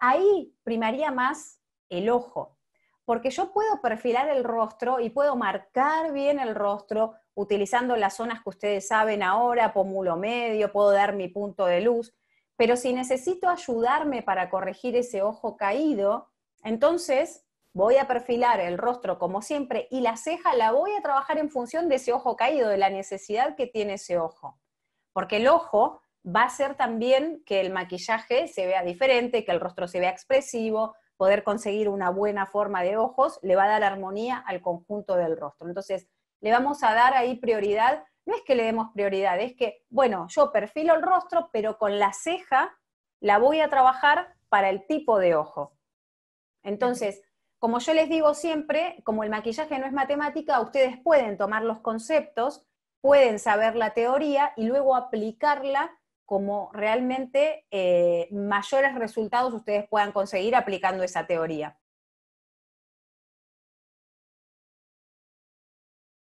ahí primaría más el ojo, porque yo puedo perfilar el rostro y puedo marcar bien el rostro utilizando las zonas que ustedes saben ahora, pómulo medio, puedo dar mi punto de luz, pero si necesito ayudarme para corregir ese ojo caído, entonces voy a perfilar el rostro como siempre y la ceja la voy a trabajar en función de ese ojo caído, de la necesidad que tiene ese ojo. Porque el ojo va a ser también que el maquillaje se vea diferente, que el rostro se vea expresivo, poder conseguir una buena forma de ojos le va a dar armonía al conjunto del rostro. Entonces, le vamos a dar ahí prioridad, no es que le demos prioridad, es que, bueno, yo perfilo el rostro, pero con la ceja la voy a trabajar para el tipo de ojo. Entonces, como yo les digo siempre, como el maquillaje no es matemática, ustedes pueden tomar los conceptos, pueden saber la teoría y luego aplicarla como realmente eh, mayores resultados ustedes puedan conseguir aplicando esa teoría.